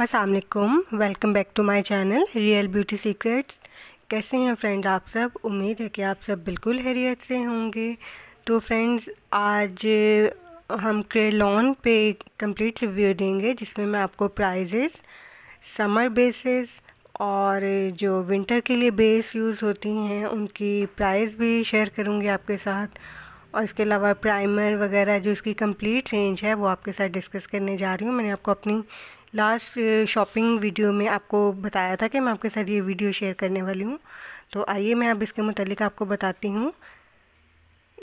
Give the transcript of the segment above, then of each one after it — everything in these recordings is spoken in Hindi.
Aslam welcome back to my channel real beauty secrets कैसे हैं फ्रेंड्स आप सब उम्मीद है कि आप सब बिल्कुल हैरियत से होंगे तो फ्रेंड्स आज हम क्रेलॉन पे कंप्लीट रिव्यू देंगे जिसमें मैं आपको प्राइजेस समर बेसेस और जो विंटर के लिए बेस यूज़ होती हैं उनकी प्राइस भी शेयर करूँगी आपके साथ और इसके अलावा प्राइमर वगैरह जो इसकी कंप्लीट रेंज है वो आपके साथ डिस्कस करने जा रही हूँ मैंने आपको अपनी लास्ट शॉपिंग वीडियो में आपको बताया था कि मैं आपके साथ ये वीडियो शेयर करने वाली हूँ तो आइए मैं अब इसके मतलब आपको बताती हूँ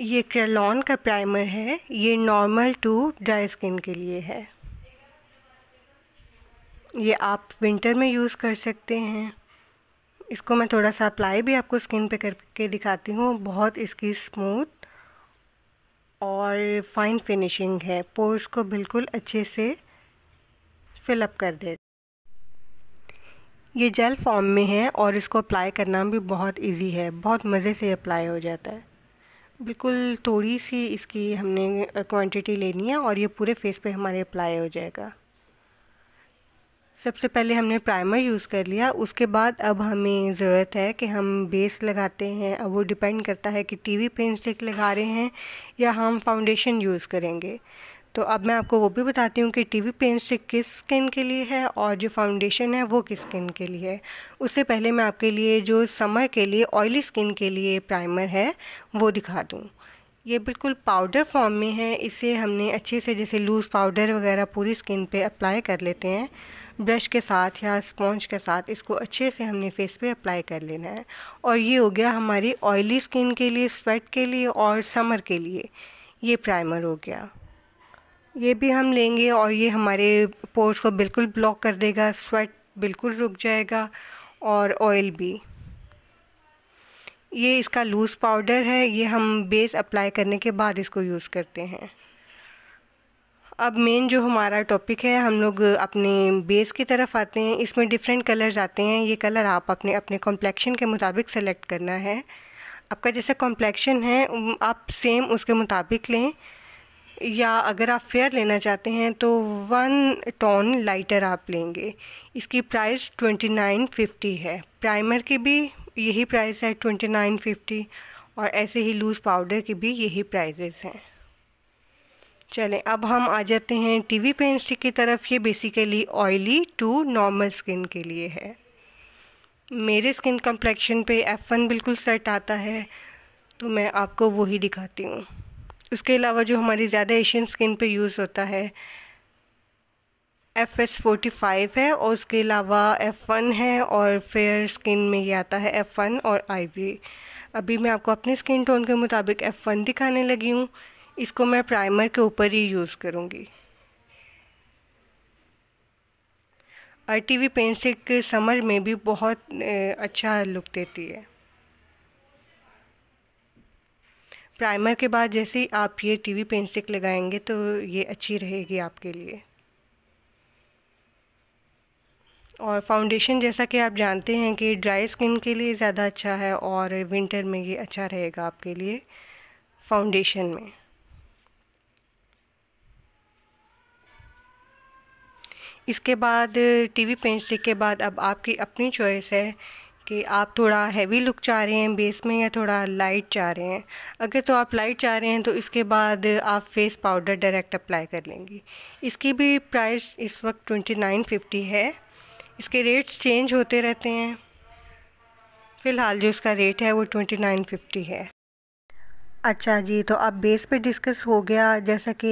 ये क्रेलॉन का प्राइमर है ये नॉर्मल टू ड्राई स्किन के लिए है ये आप विंटर में यूज़ कर सकते हैं इसको मैं थोड़ा सा अप्लाई भी आपको स्किन पे करके दिखाती हूँ बहुत इसकी स्मूथ और फाइन फिनिशिंग है पोर्स को बिल्कुल अच्छे से फिलअप कर दे ये जेल फॉर्म में है और इसको अप्लाई करना भी बहुत इजी है बहुत मज़े से अप्लाई हो जाता है बिल्कुल थोड़ी सी इसकी हमने क्वांटिटी लेनी है और ये पूरे फेस पे हमारे अप्लाई हो जाएगा सबसे पहले हमने प्राइमर यूज़ कर लिया उसके बाद अब हमें ज़रूरत है कि हम बेस लगाते हैं अब वो डिपेंड करता है कि टीवी वी स्टिक लगा रहे हैं या हम फाउंडेशन यूज़ करेंगे तो अब मैं आपको वो भी बताती हूँ कि टी वी पेन स्टिक किस स्किन के लिए है और जो फाउंडेशन है वो किस स्किन के लिए है उससे पहले मैं आपके लिए जो समर के लिए ऑयली स्किन के लिए प्राइमर है वो दिखा दूँ ये बिल्कुल पाउडर फॉर्म में है इसे हमने अच्छे से जैसे लूज़ पाउडर वगैरह पूरी स्किन पे अप्लाई कर लेते हैं ब्रश के साथ या स्पॉन्ज के साथ इसको अच्छे से हमने फेस पे अप्लाई कर लेना है और ये हो गया हमारी ऑयली स्किन के लिए स्वेट के लिए और समर के लिए ये प्राइमर हो गया ये भी हम लेंगे और ये हमारे पोर्स को बिल्कुल ब्लॉक कर देगा स्वेट बिल्कुल रुक जाएगा और ऑयल भी ये इसका लूज़ पाउडर है ये हम बेस अप्लाई करने के बाद इसको यूज़ करते हैं अब मेन जो हमारा टॉपिक है हम लोग अपने बेस की तरफ आते हैं इसमें डिफरेंट कलर्स आते हैं ये कलर आप अपने अपने कॉम्प्लेक्शन के मुताबिक सेलेक्ट करना है आपका जैसा कॉम्प्लेक्शन है आप सेम उसके मुताबिक लें या अगर आप फेयर लेना चाहते हैं तो वन टोन लाइटर आप लेंगे इसकी प्राइस ट्वेंटी नाइन फिफ्टी है प्राइमर की भी यही प्राइस है ट्वेंटी नाइन फिफ्टी और ऐसे ही लूज़ पाउडर की भी यही प्राइजेस हैं चलें अब हम आ जाते हैं टीवी वी स्टिक की तरफ ये basically oily to normal skin के लिए है मेरे स्किन कम्प्लेक्शन पे एफ वन बिल्कुल सेट आता है तो मैं आपको वही दिखाती हूँ उसके अलावा जो हमारी ज़्यादा एशियन स्किन पे यूज़ होता है एफ एस फोर्टी फाइव है और उसके अलावा एफ़ वन है और फेयर स्किन में ये आता है एफ़ वन और आई वी अभी मैं आपको अपने स्किन टोन के मुताबिक एफ़ वन दिखाने लगी हूँ इसको मैं प्राइमर के ऊपर ही यूज़ करूँगी R T V paint stick summer में भी बहुत अच्छा लुक देती है प्राइमर के बाद जैसे ही आप ये टीवी पेंट स्टिक लगाएंगे तो ये अच्छी रहेगी आपके लिए और फाउंडेशन जैसा कि आप जानते हैं कि ड्राई स्किन के लिए ज़्यादा अच्छा है और विंटर में ये अच्छा रहेगा आपके लिए फाउंडेशन में इसके बाद टीवी पेंट स्टिक के बाद अब आपकी अपनी चॉइस है कि आप थोड़ा हैवी लुक चाह रहे हैं बेस में या थोड़ा लाइट चाह रहे हैं अगर तो आप लाइट चाह रहे हैं तो इसके बाद आप फेस पाउडर डायरेक्ट अप्लाई कर लेंगी इसकी भी प्राइस इस वक्त ट्वेंटी नाइन फिफ्टी है इसके रेट्स चेंज होते रहते हैं फ़िलहाल जो इसका रेट है वो ट्वेंटी नाइन फिफ्टी है अच्छा जी तो अब बेस पे डिस्कस हो गया जैसा कि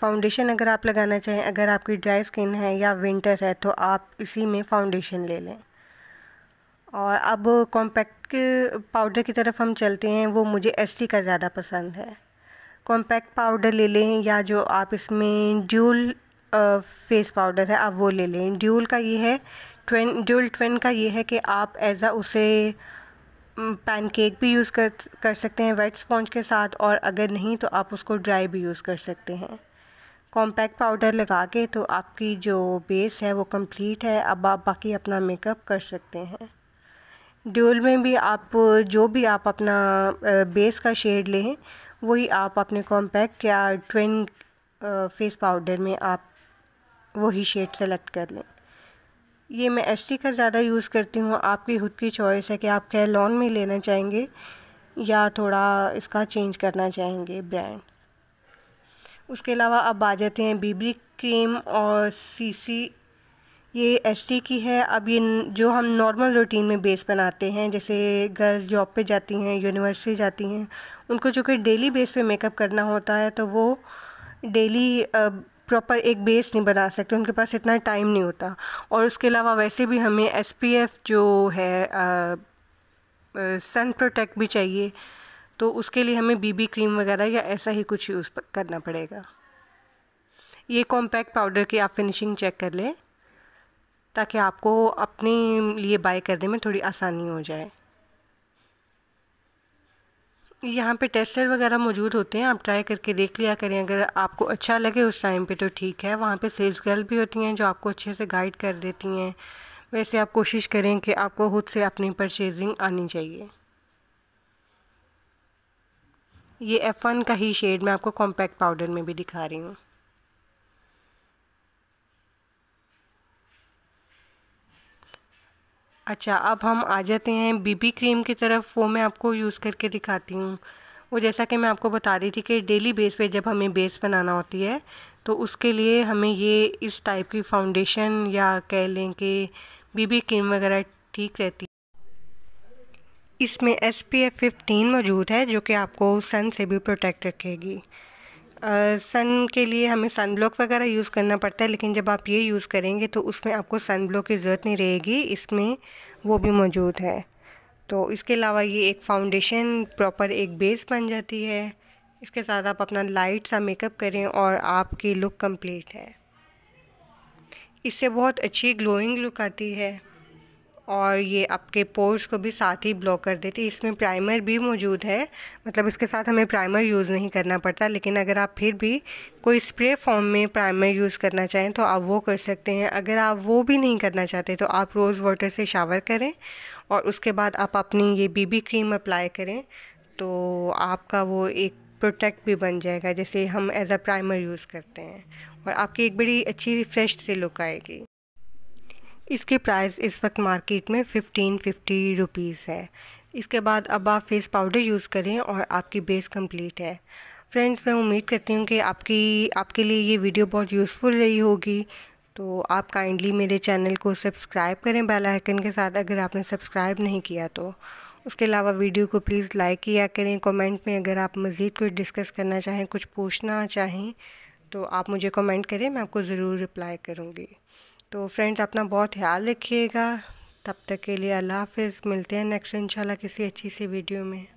फाउंडेशन अगर आप लगाना चाहें अगर आपकी ड्राई स्किन है या विंटर है तो आप इसी में फाउंडेशन ले लें और अब कॉम्पैक्ट पाउडर की तरफ हम चलते हैं वो मुझे एस का ज़्यादा पसंद है कॉम्पैक्ट पाउडर ले लें या जो आप इसमें ड्यूल फेस पाउडर है आप वो ले लें ड्यूल का ये है ट्वेन ड्यूल ट्वेन का ये है कि आप एज़ा उसे पैनकेक भी यूज़ कर कर सकते हैं वेट स्पॉन्ज के साथ और अगर नहीं तो आप उसको ड्राई भी यूज़ कर सकते हैं कॉम्पैक्ट पाउडर लगा के तो आपकी जो बेस है वो कंप्लीट है अब आप बाकी अपना मेकअप कर सकते हैं ड्यूल में भी आप जो भी आप अपना बेस का शेड लें वही आप अपने कॉम्पैक्ट या ट्विन फेस पाउडर में आप वही शेड सेलेक्ट कर लें ये मैं टी का ज़्यादा यूज़ करती हूँ आपकी खुद की चॉइस है कि आप कैलॉन में लेना चाहेंगे या थोड़ा इसका चेंज करना चाहेंगे ब्रांड उसके अलावा अब आ जाते हैं बीबी क्रीम और सीसी ये एच की है अब ये जो हम नॉर्मल रूटीन में बेस बनाते हैं जैसे गर्ल्स जॉब पे जाती हैं यूनिवर्सिटी जाती हैं उनको जो कि डेली बेस पे मेकअप करना होता है तो वो डेली प्रॉपर एक बेस नहीं बना सकते उनके पास इतना टाइम नहीं होता और उसके अलावा वैसे भी हमें एस जो है सन प्रोटेक्ट भी चाहिए तो उसके लिए हमें बीबी क्रीम वगैरह या ऐसा ही कुछ यूज़ करना पड़ेगा ये कॉम्पैक्ट पाउडर की आप फिनिशिंग चेक कर लें ताकि आपको अपने लिए बाय करने में थोड़ी आसानी हो जाए यहाँ पे टेस्टर वगैरह मौजूद होते हैं आप ट्राई करके देख लिया करें अगर आपको अच्छा लगे उस टाइम पे तो ठीक है वहाँ पे सेल्स गर्ल भी होती हैं जो आपको अच्छे से गाइड कर देती हैं वैसे आप कोशिश करें कि आपको खुद से अपनी परचेजिंग आनी चाहिए ये एफ़ वन का ही शेड मैं आपको कॉम्पैक्ट पाउडर में भी दिखा रही हूँ अच्छा अब हम आ जाते हैं बीबी क्रीम की तरफ वो मैं आपको यूज़ करके दिखाती हूँ वो जैसा कि मैं आपको बता रही थी कि डेली बेस पे जब हमें बेस बनाना होती है तो उसके लिए हमें ये इस टाइप की फाउंडेशन या कह लें कि बीबी क्रीम वगैरह ठीक रहती है इसमें एस पी एफ़ फिफ्टीन मौजूद है जो कि आपको सन से भी प्रोटेक्ट रखेगी सन के लिए हमें सन ब्लॉक वगैरह यूज़ करना पड़ता है लेकिन जब आप ये यूज़ करेंगे तो उसमें आपको सन ब्लॉक की ज़रूरत नहीं रहेगी इसमें वो भी मौजूद है तो इसके अलावा ये एक फाउंडेशन प्रॉपर एक बेस बन जाती है इसके साथ आप अपना लाइट सा मेकअप करें और आपकी लुक कंप्लीट है इससे बहुत अच्छी ग्लोइंग लुक आती है और ये आपके पोर्स को भी साथ ही ब्लॉक कर देती है इसमें प्राइमर भी मौजूद है मतलब इसके साथ हमें प्राइमर यूज़ नहीं करना पड़ता लेकिन अगर आप फिर भी कोई स्प्रे फॉर्म में प्राइमर यूज़ करना चाहें तो आप वो कर सकते हैं अगर आप वो भी नहीं करना चाहते तो आप रोज़ वाटर से शावर करें और उसके बाद आप अपनी ये बीबी क्रीम अप्लाई करें तो आपका वो एक प्रोटेक्ट भी बन जाएगा जैसे हम एज अ प्राइमर यूज़ करते हैं और आपकी एक बड़ी अच्छी रिफ़्रेश से लुक आएगी इसके प्राइस इस वक्त मार्केट में फ़िफ्टीन फिफ्टी रुपीज़ है इसके बाद अब आप फेस पाउडर यूज़ करें और आपकी बेस कंप्लीट है फ्रेंड्स मैं उम्मीद करती हूँ कि आपकी आपके लिए ये वीडियो बहुत यूज़फुल रही होगी तो आप काइंडली मेरे चैनल को सब्सक्राइब करें बेल आइकन के साथ अगर आपने सब्सक्राइब नहीं किया तो उसके अलावा वीडियो को प्लीज़ लाइक किया करें कमेंट में अगर आप मज़ीद कुछ डिस्कस करना चाहें कुछ पूछना चाहें तो आप मुझे कमेंट करें मैं आपको ज़रूर रिप्लाई करूँगी तो फ्रेंड्स अपना बहुत ख्याल रखिएगा तब तक के लिए अल्लाह हाफिज़ मिलते हैं नेक्स्ट इंशाल्लाह किसी अच्छी सी वीडियो में